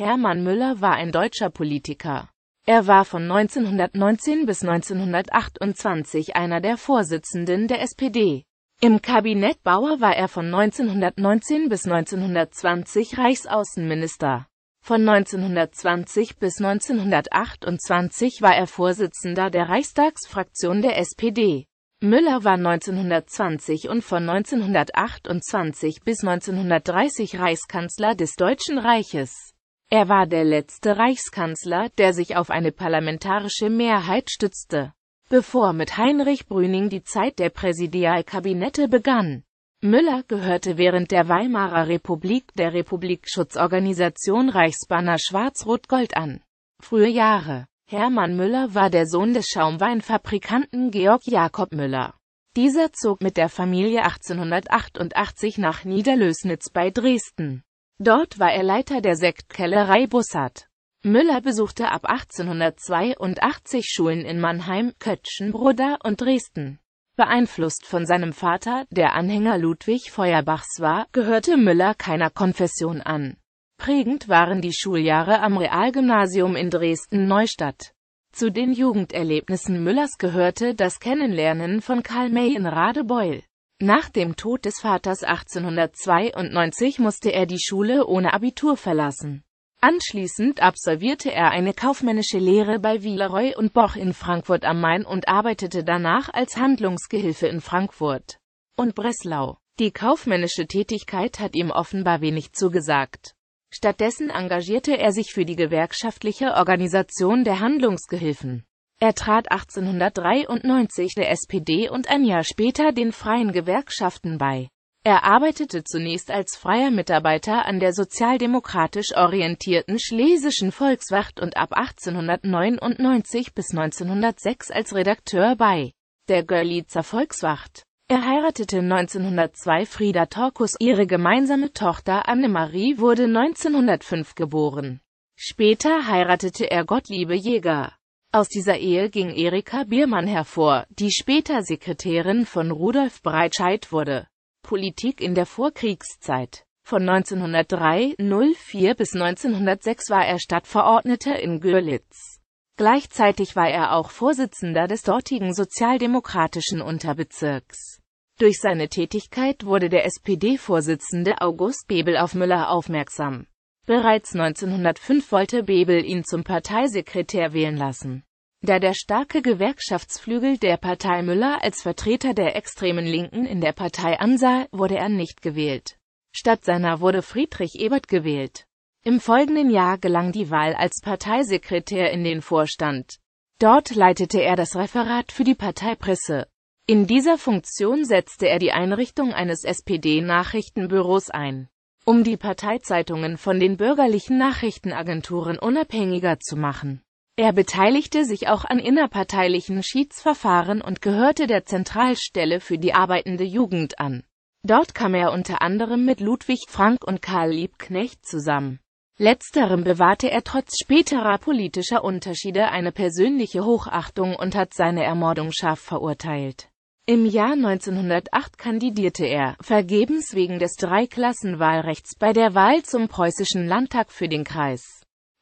Hermann Müller war ein deutscher Politiker. Er war von 1919 bis 1928 einer der Vorsitzenden der SPD. Im Kabinett Bauer war er von 1919 bis 1920 Reichsaußenminister. Von 1920 bis 1928 war er Vorsitzender der Reichstagsfraktion der SPD. Müller war 1920 und von 1928 bis 1930 Reichskanzler des Deutschen Reiches. Er war der letzte Reichskanzler, der sich auf eine parlamentarische Mehrheit stützte, bevor mit Heinrich Brüning die Zeit der Präsidialkabinette begann. Müller gehörte während der Weimarer Republik der Republikschutzorganisation Reichsbanner Schwarz-Rot-Gold an. Frühe Jahre Hermann Müller war der Sohn des Schaumweinfabrikanten Georg Jakob Müller. Dieser zog mit der Familie 1888 nach Niederlößnitz bei Dresden. Dort war er Leiter der Sektkellerei Bussard. Müller besuchte ab 1882 Schulen in Mannheim, Kötzschenbroda und Dresden. Beeinflusst von seinem Vater, der Anhänger Ludwig Feuerbachs war, gehörte Müller keiner Konfession an. Prägend waren die Schuljahre am Realgymnasium in Dresden-Neustadt. Zu den Jugenderlebnissen Müllers gehörte das Kennenlernen von Karl May in Radebeul. Nach dem Tod des Vaters 1892 musste er die Schule ohne Abitur verlassen. Anschließend absolvierte er eine kaufmännische Lehre bei Villeroy und Boch in Frankfurt am Main und arbeitete danach als Handlungsgehilfe in Frankfurt und Breslau. Die kaufmännische Tätigkeit hat ihm offenbar wenig zugesagt. Stattdessen engagierte er sich für die gewerkschaftliche Organisation der Handlungsgehilfen. Er trat 1893 der SPD und ein Jahr später den Freien Gewerkschaften bei. Er arbeitete zunächst als freier Mitarbeiter an der sozialdemokratisch orientierten Schlesischen Volkswacht und ab 1899 bis 1906 als Redakteur bei der Görlitzer Volkswacht. Er heiratete 1902 Frieda Torkus, ihre gemeinsame Tochter Annemarie wurde 1905 geboren. Später heiratete er Gottliebe Jäger. Aus dieser Ehe ging Erika Biermann hervor, die später Sekretärin von Rudolf Breitscheid wurde. Politik in der Vorkriegszeit Von 1903-04 bis 1906 war er Stadtverordneter in Görlitz. Gleichzeitig war er auch Vorsitzender des dortigen sozialdemokratischen Unterbezirks. Durch seine Tätigkeit wurde der SPD-Vorsitzende August Bebel auf Müller aufmerksam. Bereits 1905 wollte Bebel ihn zum Parteisekretär wählen lassen. Da der starke Gewerkschaftsflügel der Partei Müller als Vertreter der extremen Linken in der Partei ansah, wurde er nicht gewählt. Statt seiner wurde Friedrich Ebert gewählt. Im folgenden Jahr gelang die Wahl als Parteisekretär in den Vorstand. Dort leitete er das Referat für die Parteipresse. In dieser Funktion setzte er die Einrichtung eines SPD-Nachrichtenbüros ein um die Parteizeitungen von den bürgerlichen Nachrichtenagenturen unabhängiger zu machen. Er beteiligte sich auch an innerparteilichen Schiedsverfahren und gehörte der Zentralstelle für die arbeitende Jugend an. Dort kam er unter anderem mit Ludwig Frank und Karl Liebknecht zusammen. Letzterem bewahrte er trotz späterer politischer Unterschiede eine persönliche Hochachtung und hat seine Ermordung scharf verurteilt. Im Jahr 1908 kandidierte er, vergebens wegen des Dreiklassenwahlrechts, bei der Wahl zum Preußischen Landtag für den Kreis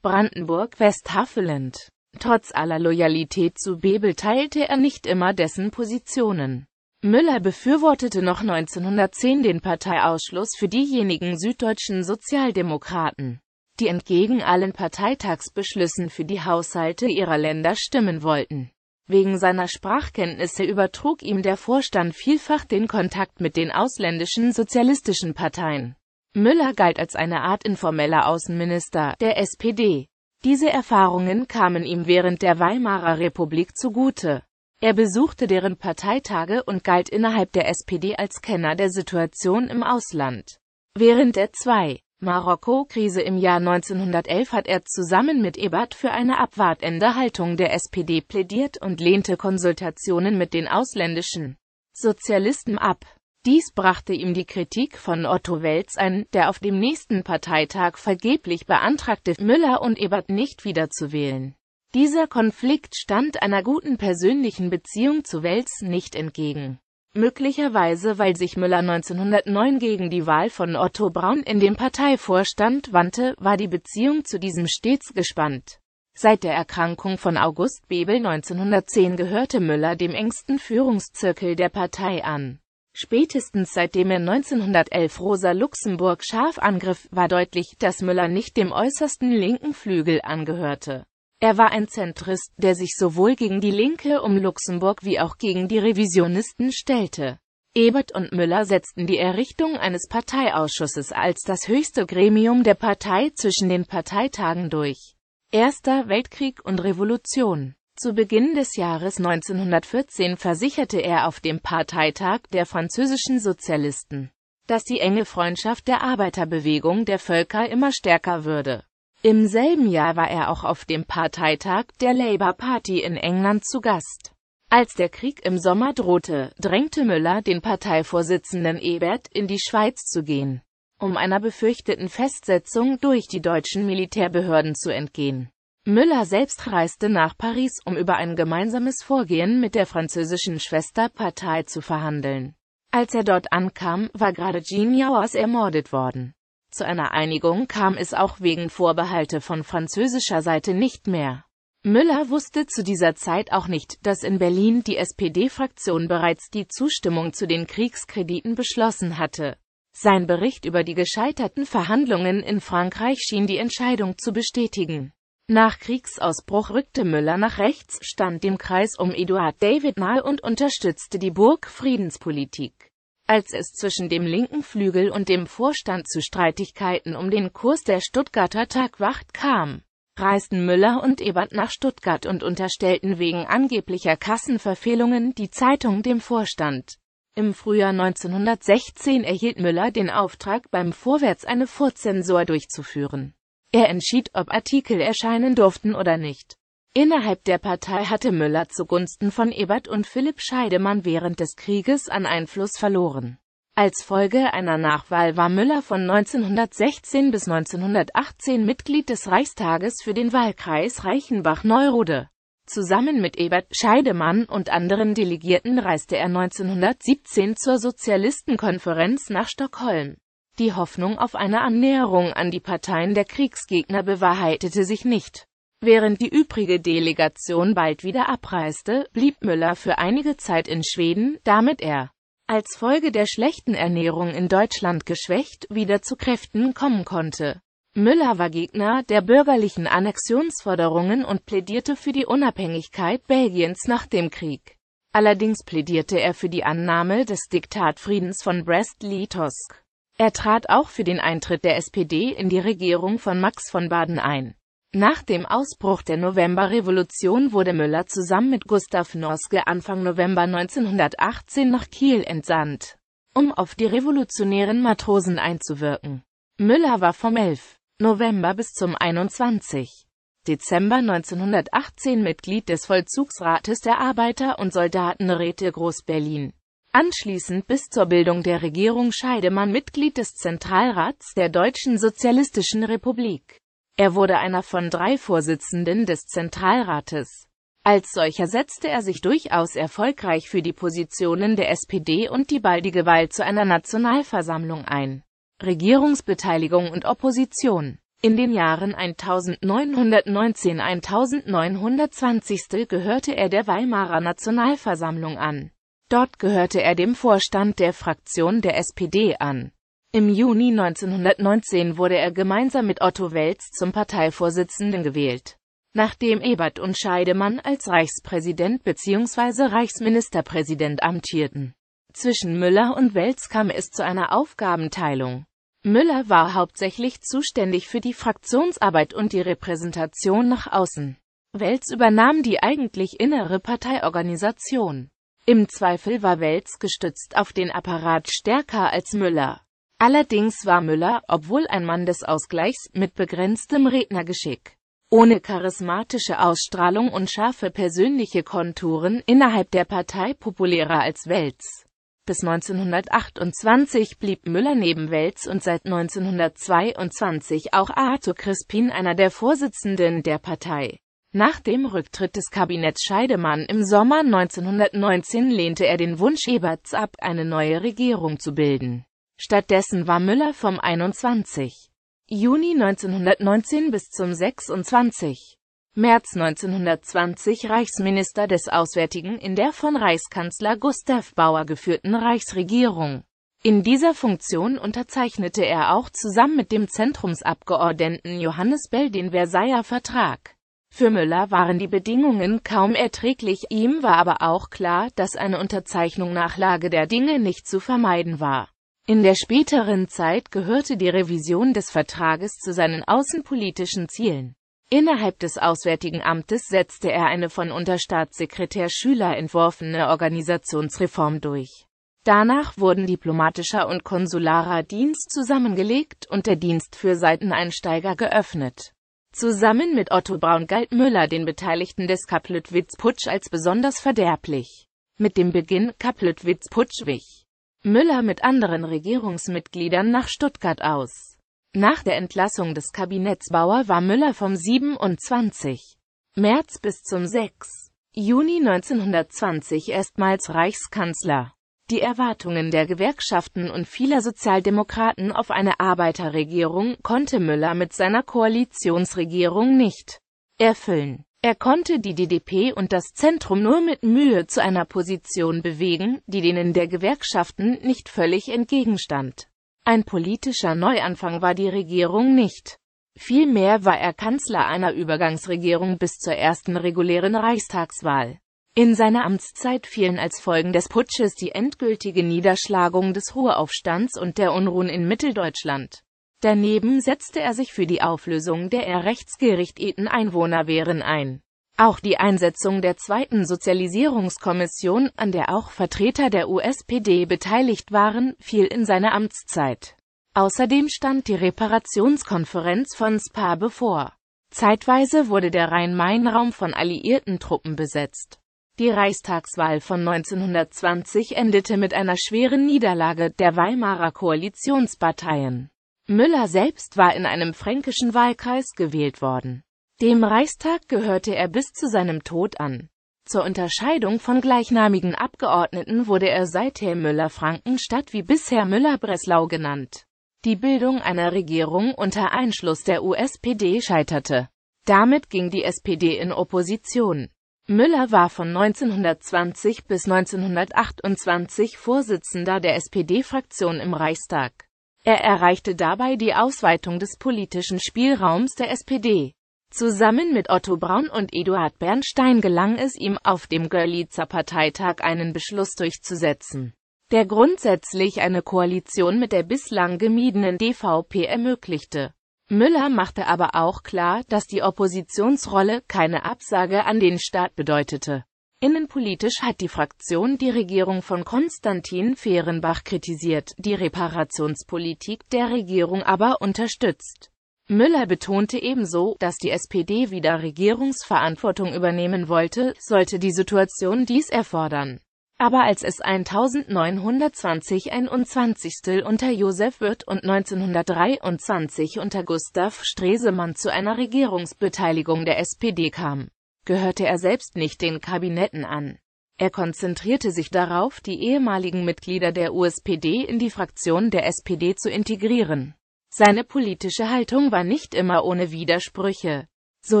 Brandenburg-Westhaveland. Trotz aller Loyalität zu Bebel teilte er nicht immer dessen Positionen. Müller befürwortete noch 1910 den Parteiausschluss für diejenigen süddeutschen Sozialdemokraten, die entgegen allen Parteitagsbeschlüssen für die Haushalte ihrer Länder stimmen wollten. Wegen seiner Sprachkenntnisse übertrug ihm der Vorstand vielfach den Kontakt mit den ausländischen sozialistischen Parteien. Müller galt als eine Art informeller Außenminister der SPD. Diese Erfahrungen kamen ihm während der Weimarer Republik zugute. Er besuchte deren Parteitage und galt innerhalb der SPD als Kenner der Situation im Ausland. Während er zwei Marokko-Krise im Jahr 1911 hat er zusammen mit Ebert für eine abwartende Haltung der SPD plädiert und lehnte Konsultationen mit den ausländischen Sozialisten ab. Dies brachte ihm die Kritik von Otto Welz ein, der auf dem nächsten Parteitag vergeblich beantragte, Müller und Ebert nicht wiederzuwählen. Dieser Konflikt stand einer guten persönlichen Beziehung zu Welz nicht entgegen möglicherweise weil sich Müller 1909 gegen die Wahl von Otto Braun in den Parteivorstand wandte, war die Beziehung zu diesem stets gespannt. Seit der Erkrankung von August Bebel 1910 gehörte Müller dem engsten Führungszirkel der Partei an. Spätestens seitdem er 1911 Rosa Luxemburg scharf angriff, war deutlich, dass Müller nicht dem äußersten linken Flügel angehörte. Er war ein Zentrist, der sich sowohl gegen die Linke um Luxemburg wie auch gegen die Revisionisten stellte. Ebert und Müller setzten die Errichtung eines Parteiausschusses als das höchste Gremium der Partei zwischen den Parteitagen durch. Erster Weltkrieg und Revolution Zu Beginn des Jahres 1914 versicherte er auf dem Parteitag der französischen Sozialisten, dass die enge Freundschaft der Arbeiterbewegung der Völker immer stärker würde. Im selben Jahr war er auch auf dem Parteitag der Labour Party in England zu Gast. Als der Krieg im Sommer drohte, drängte Müller den Parteivorsitzenden Ebert in die Schweiz zu gehen, um einer befürchteten Festsetzung durch die deutschen Militärbehörden zu entgehen. Müller selbst reiste nach Paris, um über ein gemeinsames Vorgehen mit der französischen Schwesterpartei zu verhandeln. Als er dort ankam, war gerade Jean Jauers ermordet worden. Zu einer Einigung kam es auch wegen Vorbehalte von französischer Seite nicht mehr. Müller wusste zu dieser Zeit auch nicht, dass in Berlin die SPD-Fraktion bereits die Zustimmung zu den Kriegskrediten beschlossen hatte. Sein Bericht über die gescheiterten Verhandlungen in Frankreich schien die Entscheidung zu bestätigen. Nach Kriegsausbruch rückte Müller nach rechts, stand dem Kreis um Eduard David nahe und unterstützte die Burg-Friedenspolitik. Als es zwischen dem linken Flügel und dem Vorstand zu Streitigkeiten um den Kurs der Stuttgarter Tagwacht kam, reisten Müller und Ebert nach Stuttgart und unterstellten wegen angeblicher Kassenverfehlungen die Zeitung dem Vorstand. Im Frühjahr 1916 erhielt Müller den Auftrag, beim Vorwärts eine Vorzensur durchzuführen. Er entschied, ob Artikel erscheinen durften oder nicht. Innerhalb der Partei hatte Müller zugunsten von Ebert und Philipp Scheidemann während des Krieges an Einfluss verloren. Als Folge einer Nachwahl war Müller von 1916 bis 1918 Mitglied des Reichstages für den Wahlkreis Reichenbach-Neurode. Zusammen mit Ebert, Scheidemann und anderen Delegierten reiste er 1917 zur Sozialistenkonferenz nach Stockholm. Die Hoffnung auf eine Annäherung an die Parteien der Kriegsgegner bewahrheitete sich nicht. Während die übrige Delegation bald wieder abreiste, blieb Müller für einige Zeit in Schweden, damit er als Folge der schlechten Ernährung in Deutschland geschwächt wieder zu Kräften kommen konnte. Müller war Gegner der bürgerlichen Annexionsforderungen und plädierte für die Unabhängigkeit Belgiens nach dem Krieg. Allerdings plädierte er für die Annahme des Diktatfriedens von Brest-Litovsk. Er trat auch für den Eintritt der SPD in die Regierung von Max von Baden ein. Nach dem Ausbruch der Novemberrevolution wurde Müller zusammen mit Gustav Norske Anfang November 1918 nach Kiel entsandt, um auf die revolutionären Matrosen einzuwirken. Müller war vom 11. November bis zum 21. Dezember 1918 Mitglied des Vollzugsrates der Arbeiter- und Soldatenräte Groß-Berlin. Anschließend bis zur Bildung der Regierung Scheidemann Mitglied des Zentralrats der Deutschen Sozialistischen Republik. Er wurde einer von drei Vorsitzenden des Zentralrates. Als solcher setzte er sich durchaus erfolgreich für die Positionen der SPD und die baldige Wahl zu einer Nationalversammlung ein. Regierungsbeteiligung und Opposition In den Jahren 1919-1920 gehörte er der Weimarer Nationalversammlung an. Dort gehörte er dem Vorstand der Fraktion der SPD an. Im Juni 1919 wurde er gemeinsam mit Otto Welz zum Parteivorsitzenden gewählt. Nachdem Ebert und Scheidemann als Reichspräsident bzw. Reichsministerpräsident amtierten. Zwischen Müller und Welz kam es zu einer Aufgabenteilung. Müller war hauptsächlich zuständig für die Fraktionsarbeit und die Repräsentation nach außen. Welz übernahm die eigentlich innere Parteiorganisation. Im Zweifel war Welz gestützt auf den Apparat stärker als Müller. Allerdings war Müller, obwohl ein Mann des Ausgleichs, mit begrenztem Rednergeschick. Ohne charismatische Ausstrahlung und scharfe persönliche Konturen innerhalb der Partei populärer als Welz. Bis 1928 blieb Müller neben Welz und seit 1922 auch Arthur Crispin einer der Vorsitzenden der Partei. Nach dem Rücktritt des Kabinetts Scheidemann im Sommer 1919 lehnte er den Wunsch Eberts ab, eine neue Regierung zu bilden. Stattdessen war Müller vom 21. Juni 1919 bis zum 26. März 1920 Reichsminister des Auswärtigen in der von Reichskanzler Gustav Bauer geführten Reichsregierung. In dieser Funktion unterzeichnete er auch zusammen mit dem Zentrumsabgeordneten Johannes Bell den Versailler Vertrag. Für Müller waren die Bedingungen kaum erträglich, ihm war aber auch klar, dass eine Unterzeichnung nach Lage der Dinge nicht zu vermeiden war. In der späteren Zeit gehörte die Revision des Vertrages zu seinen außenpolitischen Zielen. Innerhalb des Auswärtigen Amtes setzte er eine von Unterstaatssekretär Schüler entworfene Organisationsreform durch. Danach wurden diplomatischer und konsularer Dienst zusammengelegt und der Dienst für Seiteneinsteiger geöffnet. Zusammen mit Otto Braun galt Müller den Beteiligten des kaplütwitz putsch als besonders verderblich. Mit dem Beginn kaplütwitz putsch wich Müller mit anderen Regierungsmitgliedern nach Stuttgart aus. Nach der Entlassung des Kabinetts Bauer war Müller vom 27. März bis zum 6. Juni 1920 erstmals Reichskanzler. Die Erwartungen der Gewerkschaften und vieler Sozialdemokraten auf eine Arbeiterregierung konnte Müller mit seiner Koalitionsregierung nicht erfüllen. Er konnte die DDP und das Zentrum nur mit Mühe zu einer Position bewegen, die denen der Gewerkschaften nicht völlig entgegenstand. Ein politischer Neuanfang war die Regierung nicht. Vielmehr war er Kanzler einer Übergangsregierung bis zur ersten regulären Reichstagswahl. In seiner Amtszeit fielen als Folgen des Putsches die endgültige Niederschlagung des Ruhraufstands und der Unruhen in Mitteldeutschland. Daneben setzte er sich für die Auflösung der eher rechtsgerichteten Einwohnerwehren ein. Auch die Einsetzung der zweiten Sozialisierungskommission, an der auch Vertreter der USPD beteiligt waren, fiel in seine Amtszeit. Außerdem stand die Reparationskonferenz von Spa bevor. Zeitweise wurde der Rhein-Main-Raum von alliierten Truppen besetzt. Die Reichstagswahl von 1920 endete mit einer schweren Niederlage der Weimarer Koalitionsparteien. Müller selbst war in einem fränkischen Wahlkreis gewählt worden. Dem Reichstag gehörte er bis zu seinem Tod an. Zur Unterscheidung von gleichnamigen Abgeordneten wurde er seither Müller-Franken statt wie bisher Müller-Breslau genannt. Die Bildung einer Regierung unter Einschluss der USPD scheiterte. Damit ging die SPD in Opposition. Müller war von 1920 bis 1928 Vorsitzender der SPD-Fraktion im Reichstag. Er erreichte dabei die Ausweitung des politischen Spielraums der SPD. Zusammen mit Otto Braun und Eduard Bernstein gelang es ihm, auf dem Görlitzer Parteitag einen Beschluss durchzusetzen, der grundsätzlich eine Koalition mit der bislang gemiedenen DVP ermöglichte. Müller machte aber auch klar, dass die Oppositionsrolle keine Absage an den Staat bedeutete. Innenpolitisch hat die Fraktion die Regierung von Konstantin Fehrenbach kritisiert, die Reparationspolitik der Regierung aber unterstützt. Müller betonte ebenso, dass die SPD wieder Regierungsverantwortung übernehmen wollte, sollte die Situation dies erfordern. Aber als es 1920-21 unter Josef Wirth und 1923 unter Gustav Stresemann zu einer Regierungsbeteiligung der SPD kam, gehörte er selbst nicht den Kabinetten an. Er konzentrierte sich darauf, die ehemaligen Mitglieder der USPD in die Fraktion der SPD zu integrieren. Seine politische Haltung war nicht immer ohne Widersprüche. So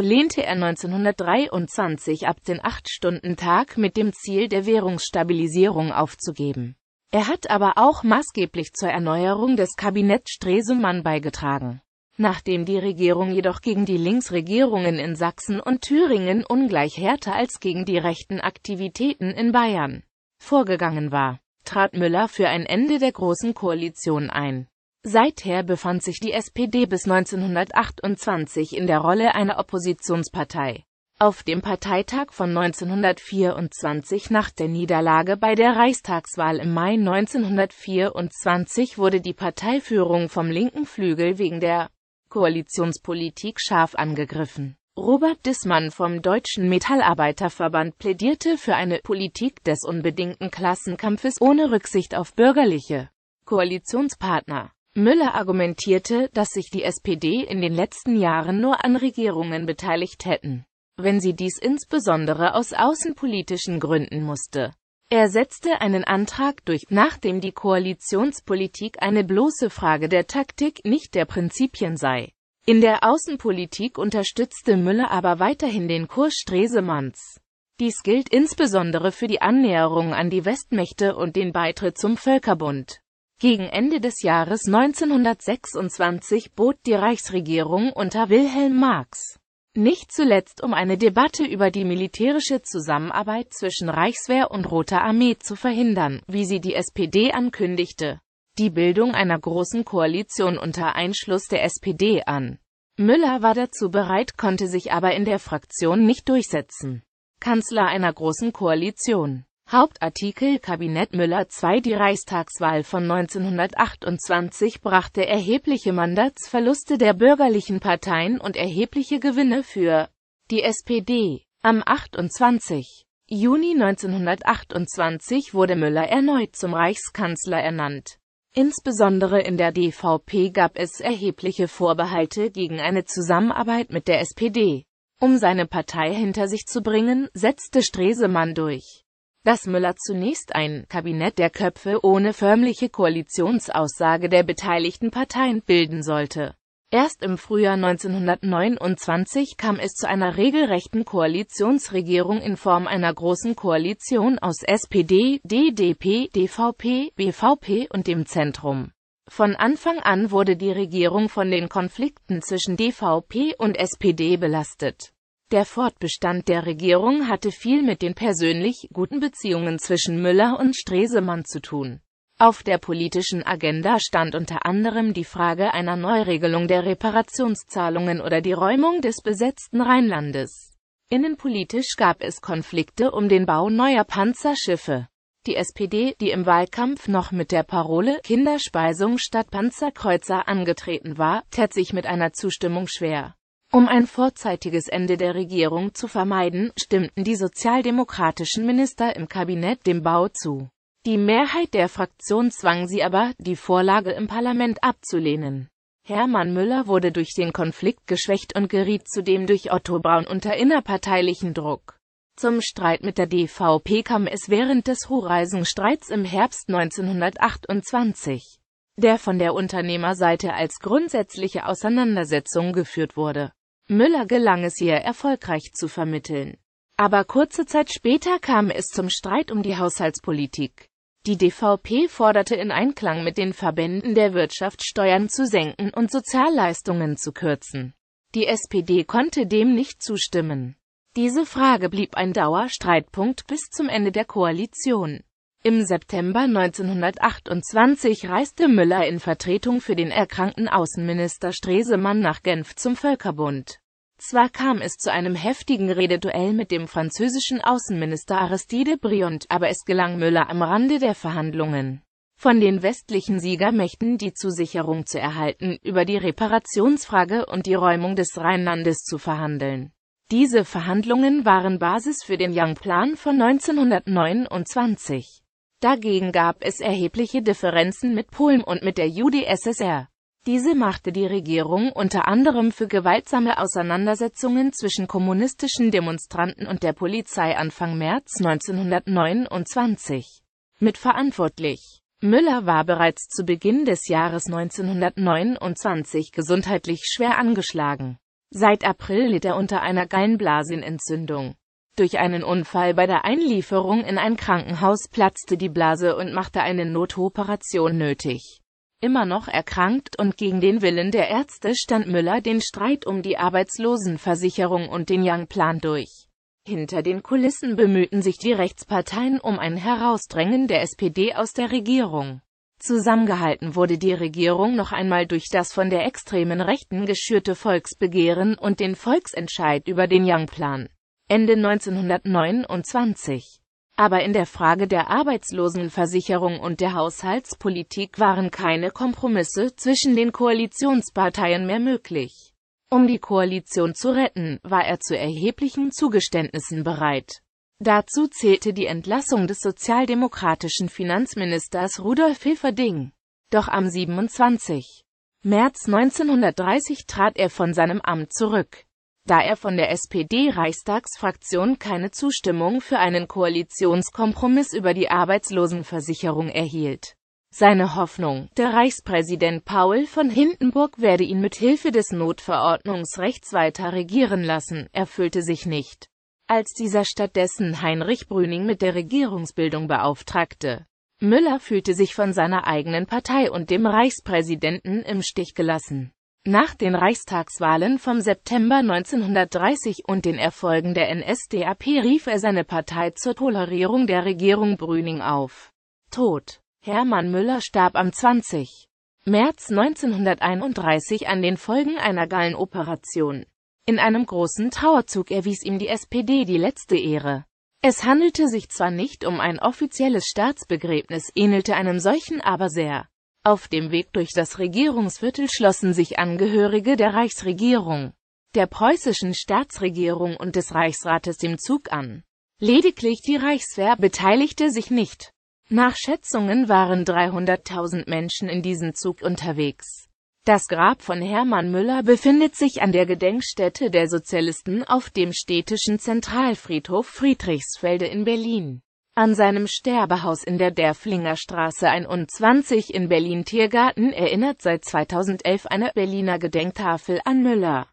lehnte er 1923 ab den acht stunden tag mit dem Ziel der Währungsstabilisierung aufzugeben. Er hat aber auch maßgeblich zur Erneuerung des Kabinetts Stresemann beigetragen. Nachdem die Regierung jedoch gegen die Linksregierungen in Sachsen und Thüringen ungleich härter als gegen die rechten Aktivitäten in Bayern vorgegangen war, trat Müller für ein Ende der Großen Koalition ein. Seither befand sich die SPD bis 1928 in der Rolle einer Oppositionspartei. Auf dem Parteitag von 1924 nach der Niederlage bei der Reichstagswahl im Mai 1924 wurde die Parteiführung vom linken Flügel wegen der Koalitionspolitik scharf angegriffen. Robert Dissmann vom Deutschen Metallarbeiterverband plädierte für eine Politik des unbedingten Klassenkampfes ohne Rücksicht auf bürgerliche Koalitionspartner. Müller argumentierte, dass sich die SPD in den letzten Jahren nur an Regierungen beteiligt hätten, wenn sie dies insbesondere aus außenpolitischen Gründen musste. Er setzte einen Antrag durch, nachdem die Koalitionspolitik eine bloße Frage der Taktik, nicht der Prinzipien sei. In der Außenpolitik unterstützte Müller aber weiterhin den Kurs Stresemanns. Dies gilt insbesondere für die Annäherung an die Westmächte und den Beitritt zum Völkerbund. Gegen Ende des Jahres 1926 bot die Reichsregierung unter Wilhelm Marx nicht zuletzt um eine Debatte über die militärische Zusammenarbeit zwischen Reichswehr und Roter Armee zu verhindern, wie sie die SPD ankündigte, die Bildung einer großen Koalition unter Einschluss der SPD an. Müller war dazu bereit, konnte sich aber in der Fraktion nicht durchsetzen. Kanzler einer großen Koalition Hauptartikel Kabinett Müller II Die Reichstagswahl von 1928 brachte erhebliche Mandatsverluste der bürgerlichen Parteien und erhebliche Gewinne für die SPD. Am 28. Juni 1928 wurde Müller erneut zum Reichskanzler ernannt. Insbesondere in der DVP gab es erhebliche Vorbehalte gegen eine Zusammenarbeit mit der SPD. Um seine Partei hinter sich zu bringen, setzte Stresemann durch dass Müller zunächst ein Kabinett der Köpfe ohne förmliche Koalitionsaussage der beteiligten Parteien bilden sollte. Erst im Frühjahr 1929 kam es zu einer regelrechten Koalitionsregierung in Form einer großen Koalition aus SPD, DDP, DVP, BVP und dem Zentrum. Von Anfang an wurde die Regierung von den Konflikten zwischen DVP und SPD belastet. Der Fortbestand der Regierung hatte viel mit den persönlich guten Beziehungen zwischen Müller und Stresemann zu tun. Auf der politischen Agenda stand unter anderem die Frage einer Neuregelung der Reparationszahlungen oder die Räumung des besetzten Rheinlandes. Innenpolitisch gab es Konflikte um den Bau neuer Panzerschiffe. Die SPD, die im Wahlkampf noch mit der Parole Kinderspeisung statt Panzerkreuzer angetreten war, tät sich mit einer Zustimmung schwer. Um ein vorzeitiges Ende der Regierung zu vermeiden, stimmten die sozialdemokratischen Minister im Kabinett dem Bau zu. Die Mehrheit der Fraktion zwang sie aber, die Vorlage im Parlament abzulehnen. Hermann Müller wurde durch den Konflikt geschwächt und geriet zudem durch Otto Braun unter innerparteilichen Druck. Zum Streit mit der DVP kam es während des Horeisenstreits im Herbst 1928, der von der Unternehmerseite als grundsätzliche Auseinandersetzung geführt wurde. Müller gelang es ihr, erfolgreich zu vermitteln. Aber kurze Zeit später kam es zum Streit um die Haushaltspolitik. Die DVP forderte in Einklang mit den Verbänden der Wirtschaft Steuern zu senken und Sozialleistungen zu kürzen. Die SPD konnte dem nicht zustimmen. Diese Frage blieb ein Dauerstreitpunkt bis zum Ende der Koalition. Im September 1928 reiste Müller in Vertretung für den erkrankten Außenminister Stresemann nach Genf zum Völkerbund. Zwar kam es zu einem heftigen Rededuell mit dem französischen Außenminister Aristide Briand, aber es gelang Müller am Rande der Verhandlungen, von den westlichen Siegermächten die Zusicherung zu erhalten, über die Reparationsfrage und die Räumung des Rheinlandes zu verhandeln. Diese Verhandlungen waren Basis für den Young-Plan von 1929. Dagegen gab es erhebliche Differenzen mit Polen und mit der UdSSR. Diese machte die Regierung unter anderem für gewaltsame Auseinandersetzungen zwischen kommunistischen Demonstranten und der Polizei Anfang März 1929 mitverantwortlich. Müller war bereits zu Beginn des Jahres 1929 gesundheitlich schwer angeschlagen. Seit April litt er unter einer Gallenblasenentzündung. Durch einen Unfall bei der Einlieferung in ein Krankenhaus platzte die Blase und machte eine Notoperation nötig. Immer noch erkrankt und gegen den Willen der Ärzte stand Müller den Streit um die Arbeitslosenversicherung und den Young-Plan durch. Hinter den Kulissen bemühten sich die Rechtsparteien um ein Herausdrängen der SPD aus der Regierung. Zusammengehalten wurde die Regierung noch einmal durch das von der extremen Rechten geschürte Volksbegehren und den Volksentscheid über den Young-Plan. Ende 1929. Aber in der Frage der Arbeitslosenversicherung und der Haushaltspolitik waren keine Kompromisse zwischen den Koalitionsparteien mehr möglich. Um die Koalition zu retten, war er zu erheblichen Zugeständnissen bereit. Dazu zählte die Entlassung des sozialdemokratischen Finanzministers Rudolf Hilferding. Doch am 27. März 1930 trat er von seinem Amt zurück da er von der SPD-Reichstagsfraktion keine Zustimmung für einen Koalitionskompromiss über die Arbeitslosenversicherung erhielt. Seine Hoffnung, der Reichspräsident Paul von Hindenburg werde ihn mit Hilfe des Notverordnungsrechts weiter regieren lassen, erfüllte sich nicht. Als dieser stattdessen Heinrich Brüning mit der Regierungsbildung beauftragte, Müller fühlte sich von seiner eigenen Partei und dem Reichspräsidenten im Stich gelassen. Nach den Reichstagswahlen vom September 1930 und den Erfolgen der NSDAP rief er seine Partei zur Tolerierung der Regierung Brüning auf. Tod. Hermann Müller starb am 20. März 1931 an den Folgen einer Gallenoperation. In einem großen Trauerzug erwies ihm die SPD die letzte Ehre. Es handelte sich zwar nicht um ein offizielles Staatsbegräbnis, ähnelte einem solchen aber sehr. Auf dem Weg durch das Regierungsviertel schlossen sich Angehörige der Reichsregierung, der preußischen Staatsregierung und des Reichsrates dem Zug an. Lediglich die Reichswehr beteiligte sich nicht. Nach Schätzungen waren 300.000 Menschen in diesem Zug unterwegs. Das Grab von Hermann Müller befindet sich an der Gedenkstätte der Sozialisten auf dem städtischen Zentralfriedhof Friedrichsfelde in Berlin. An seinem Sterbehaus in der Derflinger Straße 21 in Berlin-Tiergarten erinnert seit 2011 eine Berliner Gedenktafel an Müller.